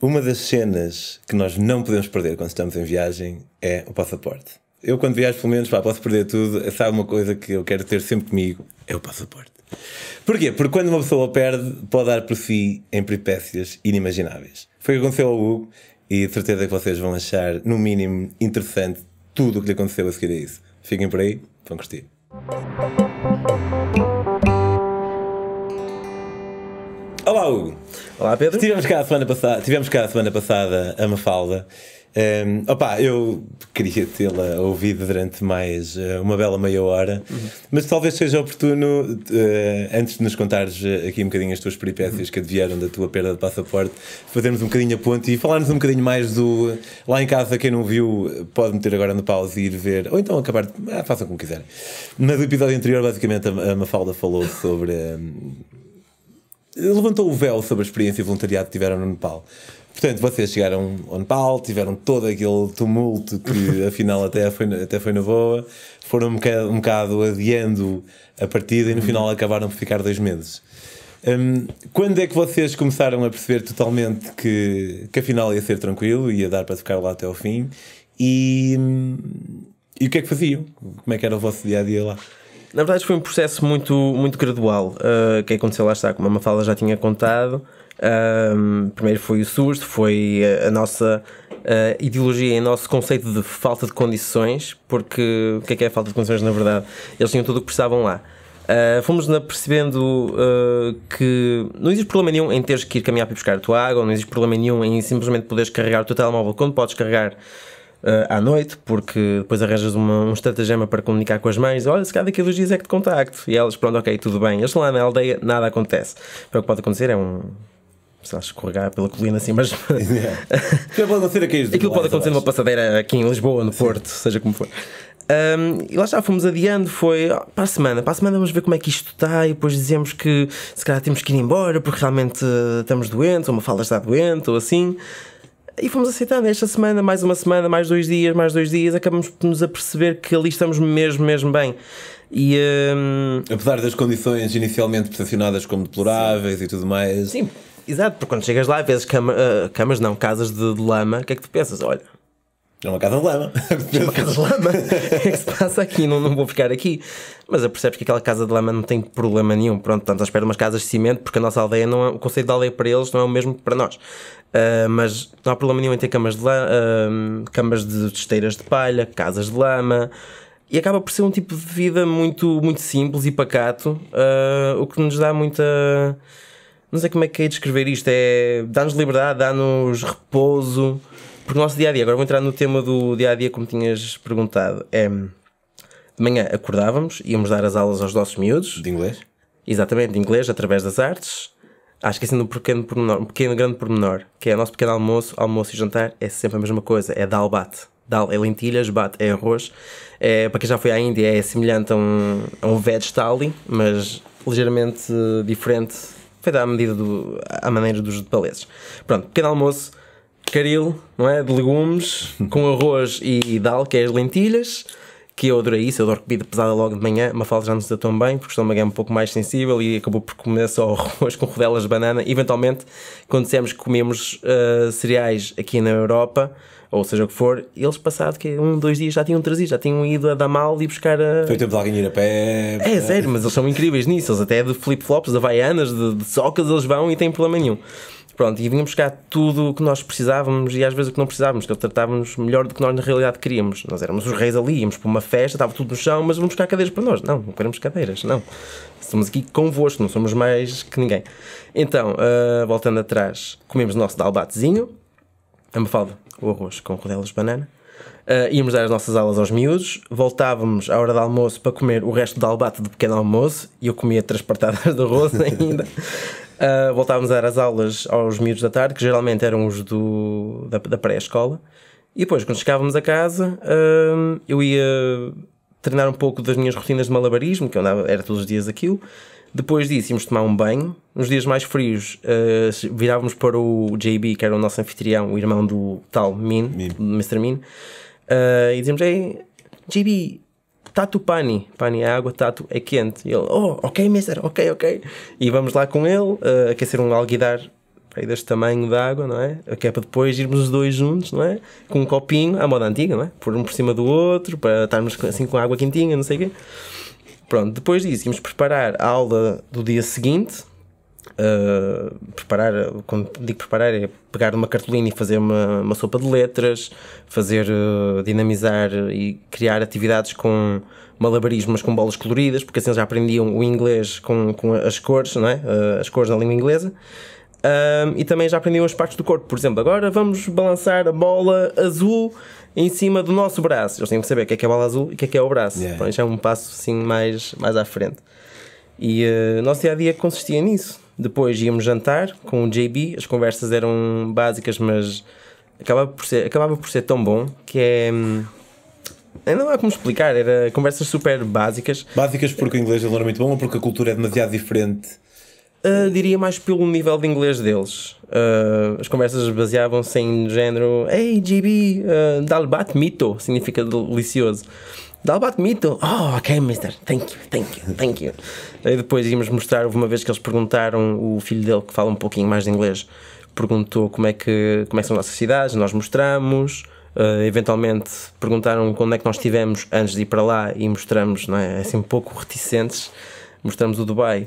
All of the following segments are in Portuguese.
Uma das cenas que nós não podemos perder quando estamos em viagem é o passaporte. Eu, quando viajo, pelo menos, pá, posso perder tudo. Sabe uma coisa que eu quero ter sempre comigo? É o passaporte. Porquê? Porque quando uma pessoa perde, pode dar por si em peripécias inimagináveis. Foi o que aconteceu ao Hugo e de certeza que vocês vão achar, no mínimo, interessante tudo o que lhe aconteceu a seguir a isso. Fiquem por aí, vão curtir. Olá, Hugo. Olá, Pedro. Estivemos cá a semana passada, tivemos cá a semana passada a Mafalda. Um, ehm, opa, eu queria tê-la ouvido durante mais uh, uma bela meia hora, uhum. mas talvez seja oportuno, uh, antes de nos contares eh, aqui um bocadinho as tuas peripécias uhum. que advieram da tua perda de passaporte, fazermos um bocadinho a ponte e falarmos um bocadinho mais do. Lá em casa, quem não viu, pode meter agora no pause e ir ver, ou então acabar. Ah, façam como quiserem. Mas o episódio anterior, basicamente, a Mafalda falou sobre. Um, levantou o véu sobre a experiência de voluntariado que tiveram no Nepal. Portanto, vocês chegaram ao Nepal, tiveram todo aquele tumulto que afinal até foi, até foi na boa, foram um bocado, um bocado adiando a partida e no uhum. final acabaram por ficar dois meses. Um, quando é que vocês começaram a perceber totalmente que, que afinal ia ser tranquilo, ia dar para ficar lá até ao fim? E, hum, e o que é que faziam? Como é que era o vosso dia a dia lá? Na verdade, foi um processo muito, muito gradual uh, que aconteceu lá está, como a Mafalda já tinha contado. Um, primeiro foi o susto foi a, a nossa ah, ideologia e o nosso conceito de falta de condições, porque o que é que é falta de condições na verdade? Eles tinham tudo o que precisavam lá. Uh, fomos na, percebendo uh, que não existe problema nenhum em teres que ir caminhar para buscar a tua água, não existe problema nenhum em simplesmente poderes carregar o teu telemóvel quando podes carregar eh, à noite, porque depois arranjas uma, um estratagema para comunicar com as mães. Olha, se calhar daqui a dois dias é que te contacto. E elas, pronto, ok, tudo bem. Eles lá na aldeia nada acontece. o que é pode acontecer é um, se ela escorregar pela colina assim, mas. yeah. É. pode acontecer aqui. Aquilo pode acontecer numa passadeira aqui em Lisboa, no Porto, Sim. seja como for. Um, e lá já fomos adiando, foi oh, para a semana, para a semana vamos ver como é que isto está e depois dizemos que se calhar temos que ir embora porque realmente eh, estamos doentes, ou uma fala está doente, ou assim. E fomos aceitando esta semana, mais uma semana, mais dois dias, mais dois dias, acabamos por nos aperceber que ali estamos mesmo, mesmo bem. E, hum, Apesar das condições inicialmente percepcionadas como deploráveis sim. e tudo mais. Sim, exato, porque quando chegas lá, vezes cama, uh, camas, não, casas de, de lama, o que é que tu pensas? Olha, é uma casa de lama. É uma casa de lama. é que se passa aqui? Não, não vou ficar aqui. Mas percebes que aquela casa de lama não tem problema nenhum. Pronto, tanto à espera umas casas de cimento, porque a nossa aldeia não é, o conceito de aldeia para eles não é o mesmo que para nós. Uh, mas não há problema nenhum em ter camas de, lama, uh, camas de esteiras de palha, casas de lama. E acaba por ser um tipo de vida muito, muito simples e pacato, uh, o que nos dá muita. Não sei como é que é descrever isto. É. dá-nos liberdade, dá-nos repouso para o nosso dia a dia, agora vou entrar no tema do dia a dia, como tinhas perguntado, é. De manhã acordávamos, íamos dar as aulas aos nossos miúdos. De inglês? Exatamente, de inglês, através das artes. Acho que assim, um pequeno, pormenor, um pequeno grande pormenor, que é o nosso pequeno almoço, almoço e jantar, é sempre a mesma coisa, é dal bate. Dal é lentilhas, bate é arroz. É, para quem já foi à Índia, é semelhante a um, a um veg thali, mas ligeiramente diferente, feita à medida do, à maneira dos nepaleses. Pronto, pequeno almoço, caril, não é? De legumes, com arroz e dal, que é as lentilhas, que eu adorei isso, eu adoro comida pesada logo de manhã, Mafalda já nos está tão bem, porque estou uma é um pouco mais sensível e acabou por comer só arroz com rodelas de banana. Eventualmente, quando dissemos que comemos uh, cereais aqui na Europa, ou seja o que for, eles passado que um, dois dias já tinham trazido, já tinham ido a Damal e buscar a. Foi o tempo de alguém ir a pé. É, sério, mas eles são incríveis nisso, eles até de flip-flops, de havaianas, de, de socas, eles vão e têm problema nenhum. Pronto, e vinha buscar tudo o que nós precisávamos e às vezes o que não precisávamos, que ele tratávamos melhor do que nós na realidade queríamos. Nós éramos os reis ali, íamos para uma festa, estava tudo no chão, mas vamos buscar cadeiras para nós. Não, não queremos cadeiras, não. Estamos aqui convosco, não somos mais que ninguém. Então, uh, voltando atrás, comemos o nosso dalbatezinho, a mafalda, o arroz com rodelas de banana. Uh, íamos dar as nossas aulas aos miúdos, voltávamos à hora do almoço para comer o resto do albate do pequeno almoço e eu comia três partadas de arroz ainda. Uh, voltávamos a dar as aulas aos miúdos da tarde, que geralmente eram os do, da, da pré-escola. E depois, quando chegávamos a casa, uh, eu ia treinar um pouco das minhas rotinas de malabarismo, que eu andava, era todos os dias aquilo. Depois disso, íamos tomar um banho. Nos dias mais frios, uh, virávamos para o JB, que era o nosso anfitrião, o irmão do tal Min, Min. Mr. Min, uh, e dizíamos: Ei, JB, tatu pani. Pani é água, tatu é quente. E ele, oh, ok, mister, ok, ok. E vamos lá com ele, uh, aquecer um alguidar aí deste tamanho de água, não é? Que é para depois irmos os dois juntos, não é? Com um copinho, à moda antiga, não é? Por um por cima do outro, para estarmos assim com água quentinha, não sei o quê. Pronto, depois disso, íamos preparar a aula do dia seguinte, Uh, preparar, quando digo preparar, é pegar uma cartolina e fazer uma, uma sopa de letras, fazer uh, dinamizar e criar atividades com malabarismos com bolas coloridas, porque assim já aprendiam o inglês com, com as cores, não é? Uh, as cores da língua inglesa. e também já aprendiam as partes do corpo. Por exemplo, agora vamos balançar a bola azul em cima do nosso braço. Eles têm que saber o que é que é a bola azul e o que é que é o braço. Yeah. Então já é um passo assim mais, mais à frente. E o nosso dia a dia consistia nisso depois íamos jantar com o JB, as conversas eram básicas, mas acabava por ser, acabava por ser tão bom que é. Hum, não há como explicar, era conversas super básicas. Básicas porque o inglês é era muito bom ou porque a cultura é demasiado diferente? Uh, diria mais pelo nível de inglês deles. Uh, as conversas baseavam-se em género: Hey, JB uh, ah, dalbat mito, significa delicioso. Dá o me Oh, ok, mister. Thank you, thank you, thank you. Aí depois íamos mostrar, houve uma vez que eles perguntaram, o filho dele, que fala um pouquinho mais de inglês, perguntou como é que, como é que são as nossas cidades, nós mostramos. Uh, eventualmente perguntaram quando é que nós estivemos antes de ir para lá e mostramos, não é? é? Assim, um pouco reticentes, mostramos o Dubai.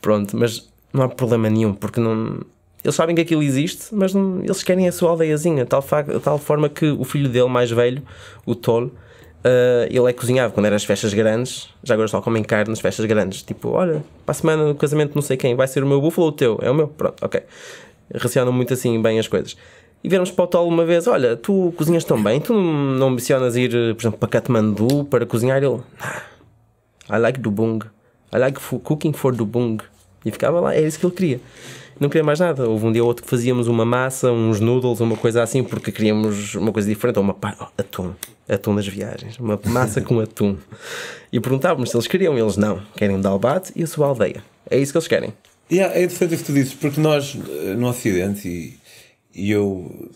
Pronto, mas não há problema nenhum, porque não. Eles sabem que aquilo existe, mas não, eles querem a sua aldeiazinha, tal, tal forma que o filho dele, mais velho, o Tolo, Uh, ele é que cozinhava quando eram as festas grandes, já agora só comem carne nas festas grandes. Tipo, olha, para a semana no casamento não sei quem, vai ser o meu búfalo ou o teu? É o meu? Pronto, ok. Racionam muito assim bem as coisas. E viemos para o Tolo uma vez, olha, tu cozinhas tão bem, tu não ambicionas ir, por exemplo, para Katmandu para cozinhar? Ele, nah, I like Dubung, I like cooking for Dubung. E ficava lá, é isso que ele queria não queria mais nada. Houve um dia ou outro que fazíamos uma massa, uns noodles, uma coisa assim, porque queríamos uma coisa diferente, ou uma oh, atum, atum das viagens, uma massa com atum. E perguntávamos se eles queriam, eles não, querem um dalbate e a sua aldeia. É isso que eles querem. Yeah, é interessante o que tu dizes, porque nós, eh, no Ocidente, e, e eu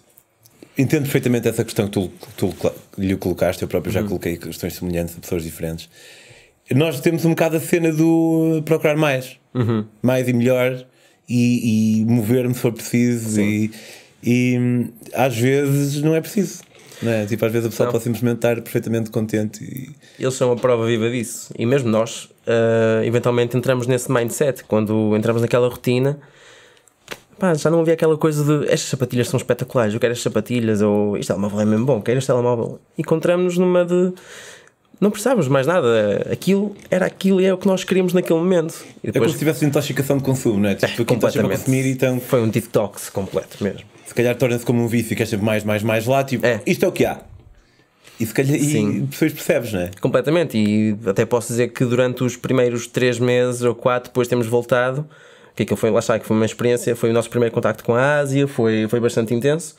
entendo perfeitamente essa questão que tu, tu lhe colocaste, eu próprio já uhum. coloquei questões semelhantes a pessoas diferentes. Nós temos um bocado a cena do eh, procurar mais, uhum. mais e melhor, e, e mover-me se for preciso e, e, hum, às vezes não é preciso. Não é? Tipo, às vezes a pessoa não. pode simplesmente estar perfeitamente contente. E... Eles são a prova viva disso. E mesmo nós, uh, eventualmente, entramos nesse mindset. Quando entramos naquela rotina, pá, já não havia aquela coisa de estas sapatilhas são espetaculares, eu quero estas sapatilhas, ou isto é uma é mesmo bom, quero este telemóvel. encontramos-nos numa de não precisávamos mais nada. Aquilo era aquilo e é o que nós queríamos naquele momento. E depois... É como se tivesse intoxicação de consumo, não é? Tipo, é, completamente. Consumir, então... Foi um detox completo mesmo. Se calhar torna-se como um vício, e queres sempre mais, mais, mais lá, tipo, é. isto é o que há. E se calhar Sim. e depois percebes, não é? Completamente. E até posso dizer que durante os primeiros três meses ou quatro, depois temos voltado, que aquilo foi, lá está, que foi uma experiência, foi o nosso primeiro contacto com a Ásia, foi, foi bastante intenso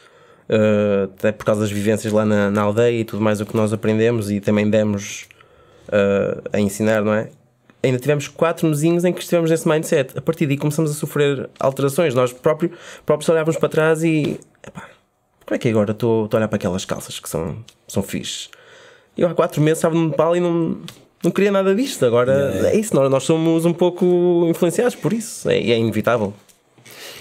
uh, até por causa das vivências lá na, na, aldeia e tudo mais o que nós aprendemos e também demos uh, a ensinar, não é? Ainda tivemos quatro mesinhos em que estivemos nesse mindset. A partir daí começamos a sofrer alterações. Nós próprio, próprios olhávamos para trás e. Epá, como é que é agora estou a olhar para aquelas calças que são, são fixe? Eu há quatro meses estava no Nepal e não, não queria nada disto. Agora é, é isso, nós, nós somos um pouco influenciados por isso. É, é inevitável.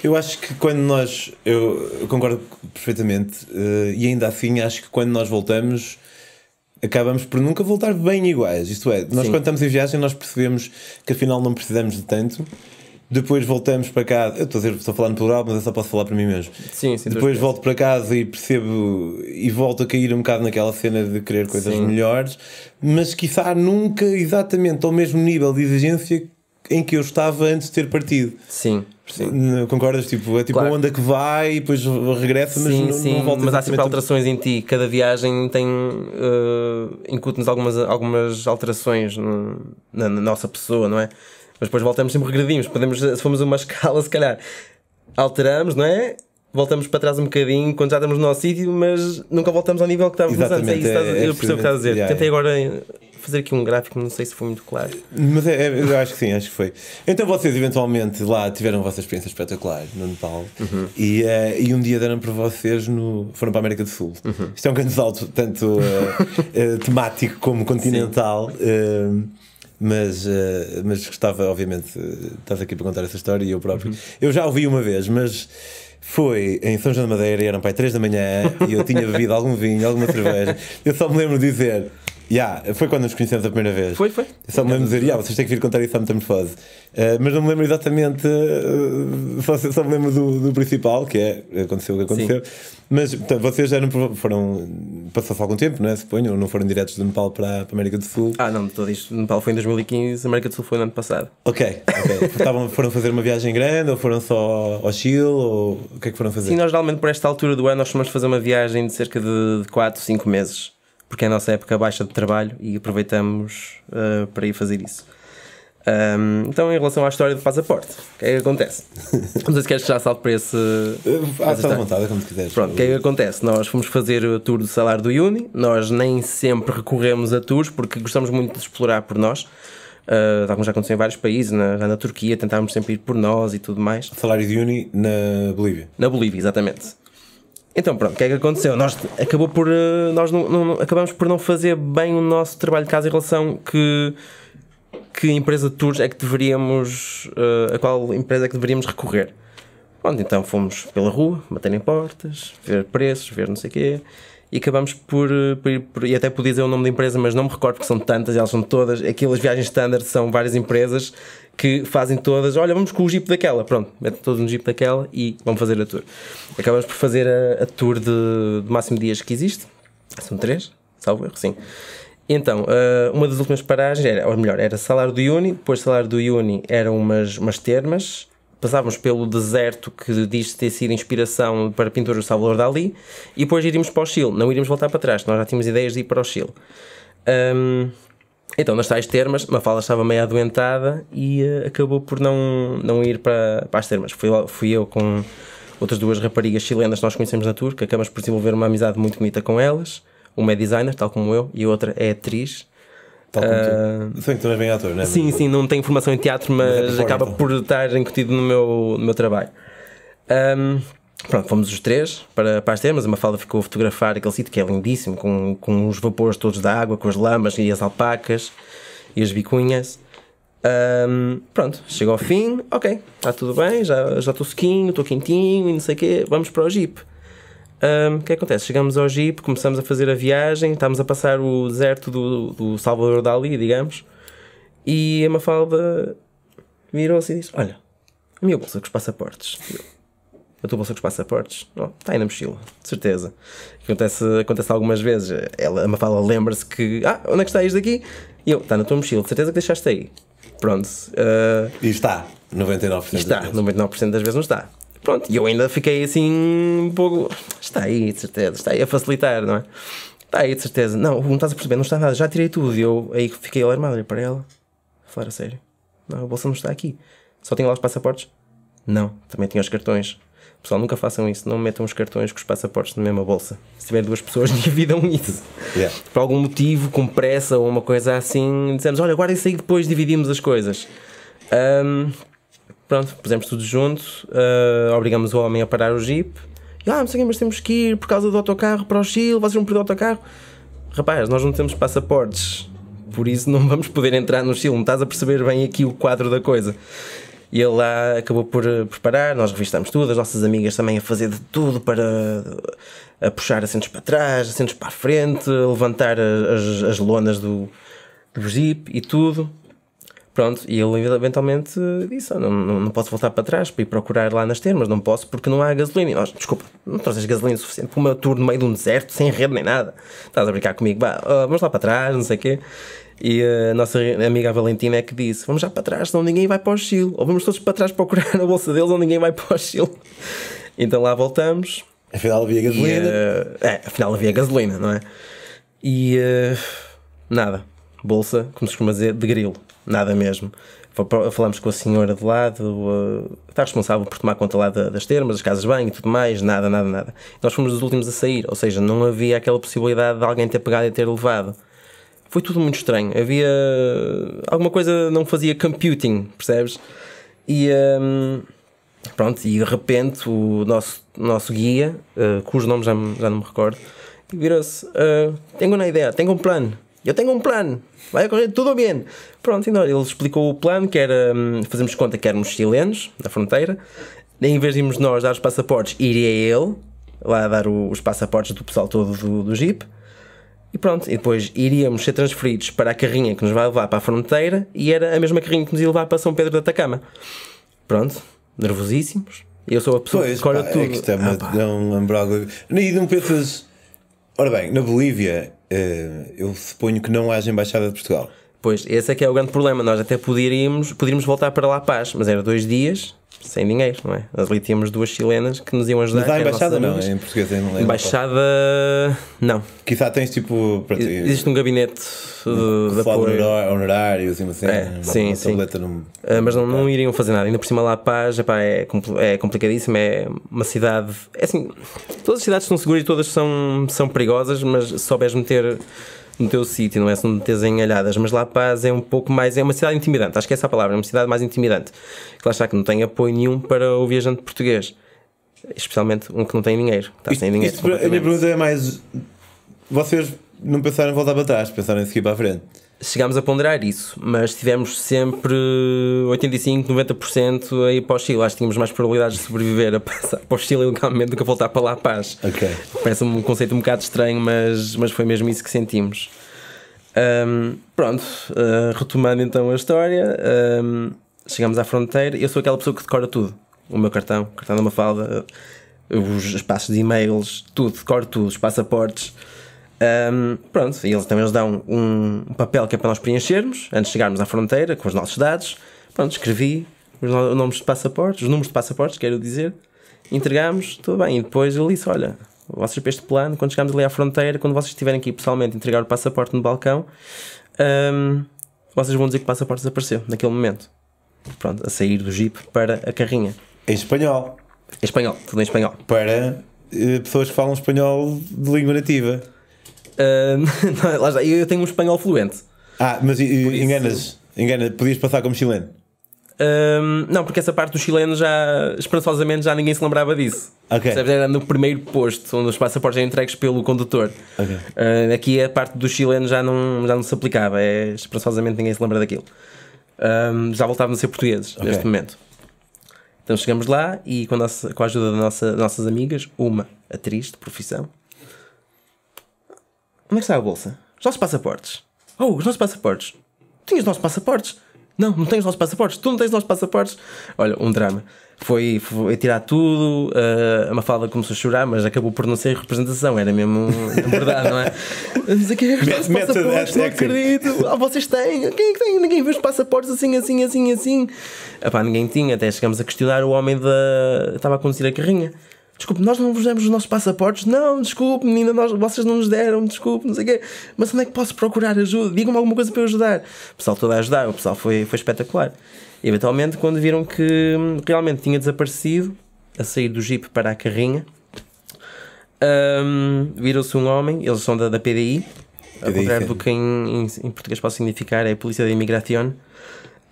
Eu acho que quando nós. Eu concordo perfeitamente. Uh, e ainda assim, acho que quando nós voltamos, acabamos por nunca voltar bem iguais. Isto é, nós Sim. quando estamos em viagem, nós percebemos que afinal não precisamos de tanto. Depois voltamos para casa. Eu estou a, dizer, estou a falar no plural, mas eu só posso falar para mim mesmo. Sim, sim, Depois volto para casa e percebo e volto a cair um bocado naquela cena de querer coisas sim. melhores, mas quiçá nunca exatamente ao mesmo nível de exigência em que eu estava antes de ter partido. Sim. Sim. Concordas? Tipo, é tipo claro. a onda que vai e depois regressa, mas sim, não, sim. não volta. Mas há sempre alterações em ti. Cada viagem tem. Uh, incute-nos algumas, algumas alterações no, na, na, nossa pessoa, não é? Mas depois voltamos, sempre regredimos. Podemos, se formos uma escala, se calhar alteramos, não é? Voltamos para trás um bocadinho quando já estamos no nosso sítio, mas nunca voltamos ao nível que estávamos antes. É isso, é, estás, é eu percebo o que estás a dizer. Yeah, Tentei agora fazer aqui um gráfico, não sei se foi muito claro. Mas é, é, eu acho que sim, acho que foi. Então vocês eventualmente lá tiveram a vossa experiência espetacular no Nepal uhum. e, uh, e um dia deram para vocês no. foram para a América do Sul. Uhum. Isto é um grande salto, tanto uh, uh, temático como continental. mas, mas gostava, obviamente, estás aqui para contar essa história e eu próprio. Uhum. Eu já ouvi uma vez, mas foi em São João da Madeira, eram para 3 da manhã e eu tinha bebido algum vinho, alguma cerveja. Eu só me lembro de dizer: Yeah, foi quando nos conhecemos a primeira vez. Foi, foi. Eu só me lembro de dizer, yeah, vocês têm que vir contar isso à Metamorfose. Uh, mas não me lembro exatamente, uh, só, só, me lembro do, do, principal, que é aconteceu o que aconteceu. Sim. Mas portanto, vocês já não foram. Passou-se algum tempo, não é? Suponho, ou não foram diretos do Nepal para, para a América do Sul? Ah, não, todo isto. Nepal foi em 2015, a América do Sul foi no ano passado. Ok, ok. Estavam, foram fazer uma viagem grande ou foram só ao Chile? Ou o que é que foram fazer? Sim, nós geralmente por esta altura do ano nós fomos fazer uma viagem de cerca de 4, 5 meses porque é a nossa época baixa de trabalho e aproveitamos uh, para ir fazer isso. Um, então, em relação à história do passaporte, o que é que acontece? Não sei se queres que já salto para esse. Ah, eh, está à vontade, como quiseres. Pronto, o que é que acontece? Nós fomos fazer o tour do salário do Uni, nós nem sempre recorremos a tours porque gostamos muito de explorar por nós. Uh, eh, alguns já aconteceu em vários países, na, na Turquia, tentávamos sempre ir por nós e tudo mais. Salário de Uni na Bolívia. Na Bolívia, exatamente. Então pronto, o que é que aconteceu? Nós acabou por eh, nós não, não, acabamos por não fazer bem o nosso trabalho de casa em relação que que empresa de tours é que deveríamos eh, a qual empresa é que deveríamos recorrer. Pronto, então fomos pela rua, bater em portas, ver preços, ver não sei o quê e acabamos por, eh, por, por, e até podia dizer o nome da empresa, mas não me recordo porque são tantas, elas são todas, aquelas viagens standard são várias empresas que fazem todas, olha, vamos com o jeep daquela, pronto, metem todos no jeep daquela e vamos fazer a tour. Acabamos por fazer a, a tour de, de máximo dias que existe, são três, salvo erro, sim. Então, ah, uma das últimas paragens era, ou melhor, era Salário do Uni, depois Salário do Uni eram umas, umas termas, passávamos pelo deserto que diz ter sido inspiração para a pintura do Salvador Dali, e depois iríamos para o Chile, não iríamos voltar para trás, nós já tínhamos ideias de ir para o Chile. Um, então, nas tais termas, Mafalda estava meio adoentada e uh, acabou por não, não ir para, para as termas. Fui, fui eu com outras duas raparigas chilenas que nós conhecemos na Turca, acabamos por desenvolver uma amizade muito bonita com elas. Uma é designer, tal como eu, e a outra é atriz. Tal como uh, tu. Ah, sim, tu ator, não é? Sim, sim, não tenho formação em teatro, mas, é acaba por estar incutido no meu, no meu trabalho. Um, Pronto, fomos os três para, para as termas. A Mafalda ficou a fotografar aquele sítio que é lindíssimo, com, com os vapores todos da água, com as lamas e as alpacas e as bicunhas. Um, pronto, chegou ao fim, ok, está tudo bem, já estou sequinho, estou quentinho e não sei o quê, vamos para o Jeep. Um, o é que acontece? Chegamos ao Jeep, começamos a fazer a viagem, estamos a passar o deserto do, do Salvador Dali, digamos, e a Mafalda virou-se e disse: Olha, a minha bolsa com os passaportes eu tua bolsa passar os passaportes. Oh, está aí na mochila, de certeza. Acontece, acontece algumas vezes. Ela, a Mafala lembra-se que, ah, onde é que está isto aqui? E eu, está na tua mochila, de certeza que deixaste aí. Pronto. Uh, e está, 99% e está, das vezes. 99% das vezes não está. Pronto, e eu ainda fiquei assim um pouco. Está aí, de certeza, está aí a facilitar, não é? Está aí, de certeza. Não, não estás a perceber, não está nada, já tirei tudo. E eu aí fiquei alarmado, e para ela. falar a sério. Não, a bolsa não está aqui. Só tinha lá os passaportes? Não, também tinha os cartões. Pessoal, nunca façam isso, não metam os cartões com os passaportes na mesma bolsa. Se tiver duas pessoas, dividam é isso. Yeah. Por algum motivo, com pressa ou uma coisa assim, dizemos: olha, guardem isso aí depois dividimos as coisas. Um, pronto, pusemos tudo junto, uh, obrigamos o homem a parar o jeep. E, ah, não sei quem, mas temos que ir por causa do autocarro para o Chile, vocês vão perder o autocarro. Rapaz, nós não temos passaportes, por isso não vamos poder entrar no Chile. Não estás a perceber bem aqui o quadro da coisa. E ele lá acabou por eh, preparar, nós revistamos tudo, as nossas amigas também a fazer de tudo para eh, a puxar assentos para trás, assentos para a frente, levantar as, as lonas do, do Jeep e tudo. Pronto, e ele eventualmente disse: ah, não, não, não, posso voltar para trás para ir procurar lá nas termas, não posso porque não há gasolina. E nós, desculpa, não trouxes gasolina suficiente para meu tour no meio de um deserto, sem rede nem nada. Estás a brincar comigo, ah, vamos lá para trás, não sei o quê. E a nossa amiga Valentina é que disse: Vamos já para trás, senão ninguém vai para o Chile. Ou vamos todos para trás procurar na bolsa deles, ou ninguém vai para o Chile. Então lá voltamos. Afinal havia gasolina. E, eh, é, afinal havia gasolina, não é? E eh, nada. Bolsa, como se costuma dizer, de grilo. Nada mesmo. Falamos com a senhora de lado, eh, está responsável por tomar conta lá das termas, das casas de banho e tudo mais, nada, nada, nada. Nós fomos os últimos a sair, ou seja, não havia aquela possibilidade de alguém ter pegado e ter levado. Foi tudo muito estranho. Havia. Alguma coisa não fazia computing, percebes? E. Um, pronto, e de repente o nosso, nosso guia, uh, cujo nome já, já não me recordo, virou-se: uh, Tenho uma ideia, tenho um plano. Eu tenho um plano, vai correr tudo bem. Pronto, então ele explicou o plano que era hum, fazemos fazermos conta que éramos chilenos da fronteira, em vez de irmos nós dar os passaportes, iria ele lá dar o, os passaportes do pessoal todo do, do Jeep e pronto, e depois iríamos ser transferidos para a carrinha que nos vai levar para a fronteira e era a mesma carrinha que nos ia levar para São Pedro da Atacama. Pronto, nervosíssimos. Eu sou a pessoa pois, é que escolhe tudo. É que está ah, a é um ambróglio. E não pensas. Ora bem, na Bolívia, eh, eu suponho que não haja embaixada de Portugal. Pois, esse é que é o grande problema. Nós até poderíamos, poderíamos voltar para a Paz, mas era dois dias sem ninguém, não é? Ali tínhamos duas chilenas que nos iam ajudar. Mas há embaixada não, em português não lembro. Embaixada, não. Quizá tens tipo. Para ti, Existe um gabinete de, de apoio. honorários e assim, é, uma, sim, uma sim. Num... Ah, mas não, não iriam fazer nada. Ainda por cima lá a Paz epá, é, é complicadíssimo, é uma cidade... É assim, todas as cidades são seguras e todas são, são perigosas, mas se soubesse meter no teu sítio, não é? Se não te desenhalhadas, mas La Paz é um pouco mais. É uma cidade intimidante, acho que é essa a palavra, é uma cidade mais intimidante. Que lá está que não tem apoio nenhum para o viajante português. Especialmente um que não tem dinheiro. Está isto, sem dinheiro. Isto, a minha pergunta é mais. Vocês não pensaram em voltar para trás, pensaram em seguir para a frente chegámos a ponderar isso, mas tivemos sempre 85, 90% a ir para o Chile. Acho que tínhamos mais probabilidades de sobreviver a passar para o Chile legalmente do que a voltar para lá a paz. Okay. Parece um conceito um bocado estranho, mas, mas foi mesmo isso que sentimos. Um, pronto, uh, retomando então a história, um, à fronteira. Eu sou aquela pessoa que decora tudo: o meu cartão, o cartão da Mafalda, os espaços de e-mails, tudo, decoro tudo, os passaportes. Um, pronto, e eles também nos dão um papel que é para nós preenchermos antes de chegarmos à fronteira com os nossos dados. Pronto, escrevi os nomes de passaportes, os números de passaportes, quero dizer, entregámos, tudo bem. E depois ele disse: Olha, vocês para este plano, quando chegarmos ali à fronteira, quando vocês estiverem aqui pessoalmente entregar o passaporte no balcão, um, vocês vão dizer que o passaporte desapareceu naquele momento. Pronto, a sair do jeep para a carrinha. Em espanhol. Em espanhol, tudo em espanhol. Para uh, pessoas que falam espanhol de língua nativa. eu tenho um espanhol fluente. Ah, mas enganas, engana, podias passar como chileno. Um, não, porque essa parte do chileno já, esperançosamente, já ninguém se lembrava disso. Okay. Era no primeiro posto, onde os passaportes eram entregues pelo condutor. Okay. Uh, aqui a parte do chileno já não, já não se aplicava, é, esperançosamente ninguém se lembra daquilo. Um, já voltavam a ser portugueses okay. neste momento. Então chegamos lá e com a, nossa, com a ajuda nossa, das nossas amigas, uma atriz de profissão, Onde é que está a bolsa? Os nossos passaportes. Oh, os nossos passaportes. Tinhas os nossos passaportes? Não, não tens os nossos passaportes. Tu não tens os nossos passaportes. Olha, um drama. Foi, foi tirar tudo. Uh, a Mafalda começou a chorar, mas acabou por não ser representação. Era mesmo verdade, não é? Mas aqui é os nossos passaportes, não acredito. Ah, vocês têm. Quem é que tem? Ninguém vê os passaportes assim, assim, assim, assim. Epá, ninguém tinha. Até chegamos a questionar o homem da. Estava a conduzir a carrinha desculpe, nós não vos demos os nossos passaportes, não, desculpe, menina, nós, vocês não nos deram, desculpe, não sei o quê, mas onde é que posso procurar ajuda? Digam-me alguma coisa para eu ajudar. O pessoal todo a ajudar, o pessoal foi, foi espetacular. E, eventualmente, quando viram que hum, realmente tinha desaparecido, a sair do jeep para a carrinha, um, viram-se um homem, eles são da, da PDI, ao contrário do que em, em, em, português pode significar é Polícia da Imigração.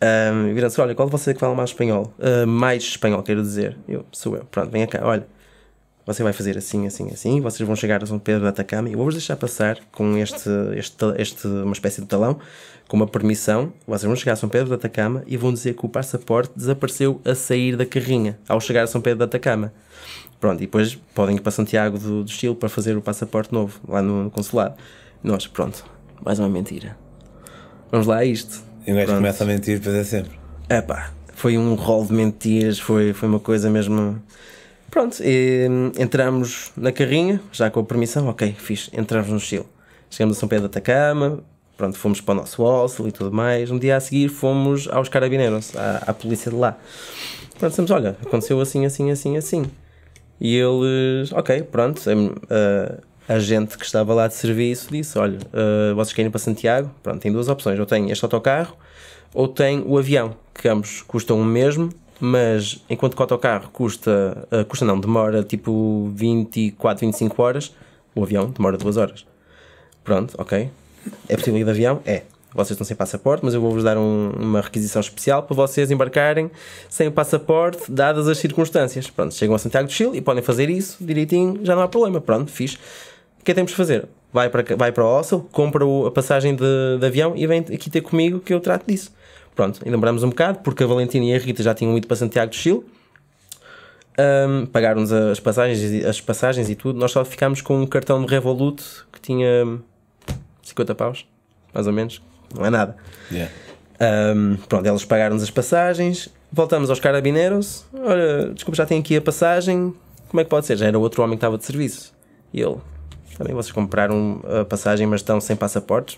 Um, viram-se, olha, qual de vocês é que fala mais espanhol? Uh, mais espanhol, quero dizer. Eu, sou eu, pronto, venha cá, olha você vai fazer assim, assim, assim, vocês vão chegar a São Pedro da Atacama e vou-vos deixar passar com este, este, este, uma espécie de talão, com uma permissão, vocês vão chegar a São Pedro da Atacama e vão dizer que o passaporte desapareceu a sair da carrinha, ao chegar a São Pedro da Atacama. Pronto, e depois podem ir para Santiago do, do Chile para fazer o passaporte novo, lá no, consulado. Nós, pronto, mais uma mentira. Vamos lá a isto. E o começa a mentir para é sempre. Epá, foi um rol de mentiras, foi, foi uma coisa mesmo Pronto, e, hum, entramos na carrinha, já com a permissão, ok, fiz, entramos no Chile. Chegamos a São Pedro da Atacama, pronto, fomos para o nosso hostel e tudo mais. Um dia a seguir fomos aos carabineiros, à, à polícia de lá. Pronto, dissemos, olha, aconteceu assim, assim, assim, assim. E eles, ok, pronto, a, a, gente que estava lá de serviço disse, olha, uh, vocês querem ir para Santiago? Pronto, tem duas opções, ou tem este autocarro, ou tem o avião, que ambos custam o mesmo, mas enquanto o autocarro custa, uh, custa não, demora tipo 24, 25 horas, o avião demora 2 horas. Pronto, ok. É possível ir de avião? É. Vocês estão sem passaporte, mas eu vou-vos dar um, uma requisição especial para vocês embarcarem sem o passaporte, dadas as circunstâncias. Pronto, chegam a Santiago do Chile e podem fazer isso direitinho, já não há problema. Pronto, fiz. O que é que temos de fazer? Vai para, vai para o Oslo, compra a passagem de, de avião e vem aqui ter comigo que eu trato disso. Pronto, e lembramos um bocado, porque a Valentina e a Rita já tinham ido para Santiago do Chile, um, pagaram-nos as passagens, as passagens e tudo. Nós só ficámos com um cartão de Revolut que tinha 50 paus, mais ou menos, não é nada. Yeah. Um, pronto, eles pagaram-nos as passagens, voltamos aos carabineiros. Olha, desculpa, já tem aqui a passagem. Como é que pode ser? Já era outro homem que estava de serviço. E ele, também vocês compraram a passagem, mas estão sem passaportes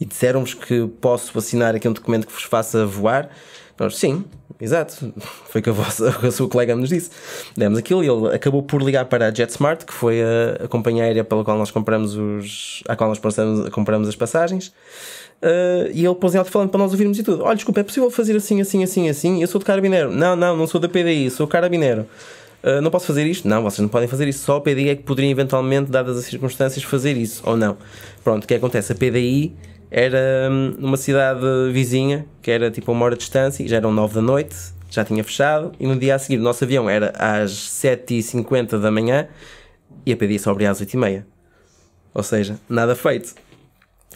e disseram que posso assinar aqui um documento que vos faça voar. Nós, sim, exato. Foi o que a, vossa, a sua colega nos disse. Demos aquilo e ele acabou por ligar para a JetSmart, que foi a, a companhia aérea pela qual nós compramos os, a qual nós compramos, as passagens. Uh, e ele pôs em alto falando para nós ouvirmos e tudo. Olha, desculpa, é possível fazer assim, assim, assim, assim? Eu sou de carabineiro. Não, não, não sou da PDI, sou carabineiro. Uh, não posso fazer isto? Não, vocês não podem fazer isso. Só a PDI é que poderia eventualmente, dadas as circunstâncias, fazer isso ou não. Pronto, o que é acontece? A PDI era hum, numa cidade vizinha, que era tipo uma hora de distância, e já eram 9 da noite, já tinha fechado, e no dia a seguir o nosso avião era às 7h50 da manhã e a pedir só abria às 8h30. Ou seja, nada feito.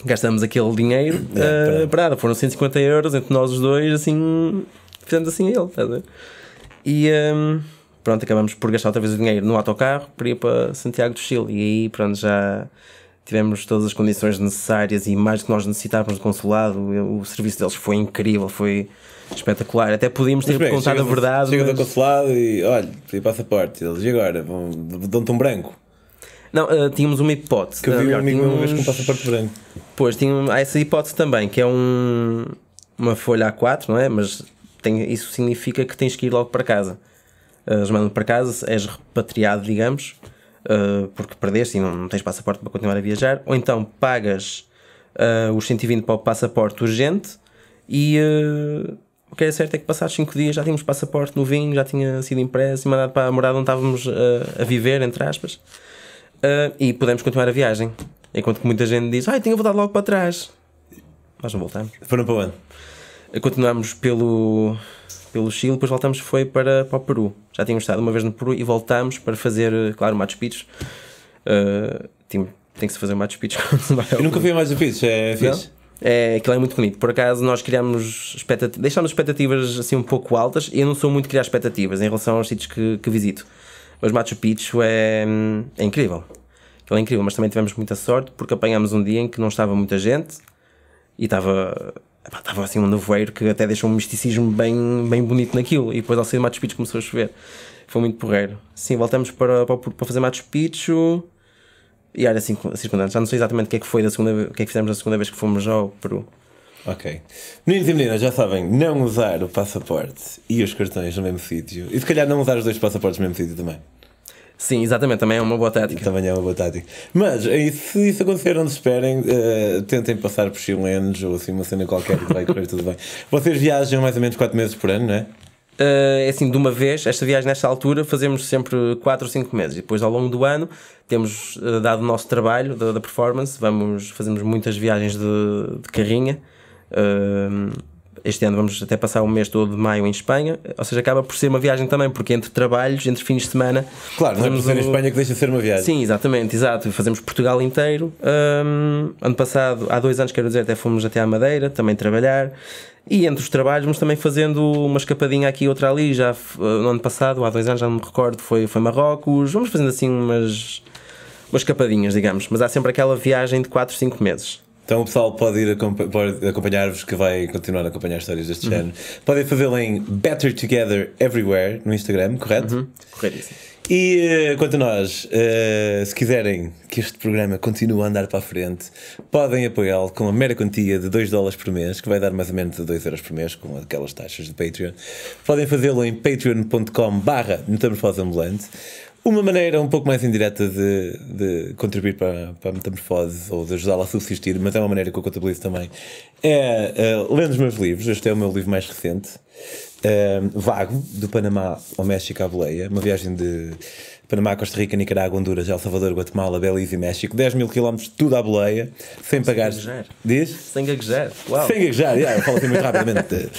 Gastamos aquele dinheiro é, uh, para nada. Foram 150 euros entre nós os dois, assim, fizemos assim a ele, estás a ver? E um, pronto, acabamos por gastar outra vez o dinheiro no autocarro para ir para Santiago do Chile, e aí, pronto, já tivemos todas as condições necessárias e mais do que nós necessitávamos do consulado. O serviço deles foi incrível, foi espetacular. Até podíamos ter contado a verdade. Chega mas... do consulado e olha, pedi passaporte. Eles e agora? Dão-te um branco. Não, uh, tínhamos uma hipótese. Que eu eh, vi melhor, um amigo tínhamos... uma vez com um passaporte branco. Pois, tinha, há essa hipótese também, que é um, uma folha A4, não é? Mas tem, isso significa que tens que ir logo para casa. Eles eh, mandam para casa, és repatriado, digamos ah, porque perdeste e não, não, tens passaporte para continuar a viajar, ou então pagas uh, os 120 para o passaporte urgente e uh, o que é certo é que passados 5 dias já tínhamos passaporte no vinho, já tinha sido impresso e mandado para a morada onde estávamos a viver, entre aspas, e podemos continuar a viagem. Enquanto que muita gente diz, ah, eu tinha voltado logo para trás. Nós não voltamos. Foram para onde? Continuamos pelo pelo Chile, depois voltamos foi para, para o Peru. Já tínhamos estado uma vez no Peru e voltamos para fazer, claro, Machu Picchu. Uh, eh, tem, tem que se fazer um Matos Eu nunca fui a Machu Picchu, é fixe. Não? É, aquilo é muito bonito. Por acaso, nós criámos expectativas, deixámos expectativas assim um pouco altas e eu não sou muito criar expectativas em relação aos sítios que, que visito. Mas Machu Picchu é, é incrível. Aquilo é incrível, mas também tivemos muita sorte porque apanhámos um dia em que não estava muita gente e estava estava assim um nevoeiro que até deixou um misticismo bem, bem bonito naquilo. E depois ao sair de Machu Picchu começou a chover. Foi muito porreiro. Sim, voltamos para, para, para fazer Machu Picchu. E era assim, circundante. Assim, já não sei exatamente o que é que foi da segunda o que é que fizemos na segunda vez que fomos ao Peru. Ok. Meninos e meninas, já sabem, não usar o passaporte e os cartões no mesmo sítio. E se calhar não usar os dois passaportes no mesmo sítio também. Sim, exatamente, também é uma boa tática. Também é uma boa tática. Mas se isso acontecer, não esperem, uh, eh, tentem passar por chilenos ou assim uma cena qualquer que vai correr tudo bem. Vocês viajam mais ou menos 4 meses por ano, não é? Eh, é uh, assim, de uma vez, esta viagem nesta altura fazemos sempre 4 ou 5 meses e depois ao longo do ano temos uh, dado o nosso trabalho da, da, performance, vamos, fazemos muitas viagens de, de carrinha. Uh, este ano vamos até passar o mês todo de maio em Espanha, ou seja, acaba por ser uma viagem também, porque entre trabalhos, entre fins de semana. Claro, não é por ser em Espanha que deixa de ser uma viagem. Sim, exatamente, exato. Fazemos Portugal inteiro. Um, ano passado, há dois anos, quero dizer, até fomos até à Madeira também trabalhar. E entre os trabalhos vamos também fazendo uma escapadinha aqui outra ali. Já eh, no ano passado, há dois anos, já não me recordo, foi, foi Marrocos. Vamos fazendo assim umas, umas escapadinhas, digamos. Mas há sempre aquela viagem de 4, 5 meses. Então o pessoal pode ir acompanhar-vos, que vai continuar a acompanhar histórias deste uhum. género. Podem fazê-lo em Better Together Everywhere no Instagram, correto? Uhum. Corretíssimo. E eh, quanto a nós, uh, se quiserem que este programa continue a andar para a frente, podem apoiá-lo com a mera quantia de 2 dólares por mês, que vai dar mais ou menos 2 euros por mês, com aquelas taxas de Patreon. Podem fazê-lo em patreon.com/barra ambulante uma maneira um pouco mais indireta de, de contribuir para, para a metamorfose ou de ajudá-la a subsistir, mas é uma maneira que eu contabilizo também, é uh, lendo os meus livros. Este é o meu livro mais recente, uh, Vago, do Panamá ao México à Boleia, uma viagem de Panamá, Costa Rica, Nicarágua, Honduras, El Salvador, Guatemala, Belize e México. 10 mil quilómetros, tudo à boleia, sem pagar. Sem gaguejar. Diz? Sem gaguejar. Uau. Sem gaguejar, yeah, eu falo assim muito rapidamente.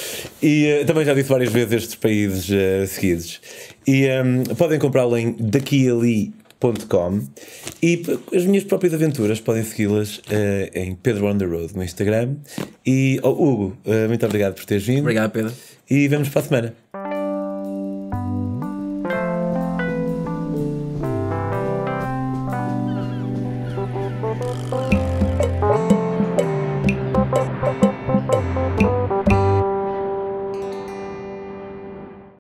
E uh, também já disse várias vezes estes países uh, seguidos. E um, ehm, podem comprá-lo em daqui ali com, e as minhas próprias aventuras podem segui-las uh, em Pedro on the Road no Instagram. E oh, Hugo, uh, muito obrigado por teres vindo. Obrigado, Pedro. E vemos para a semana.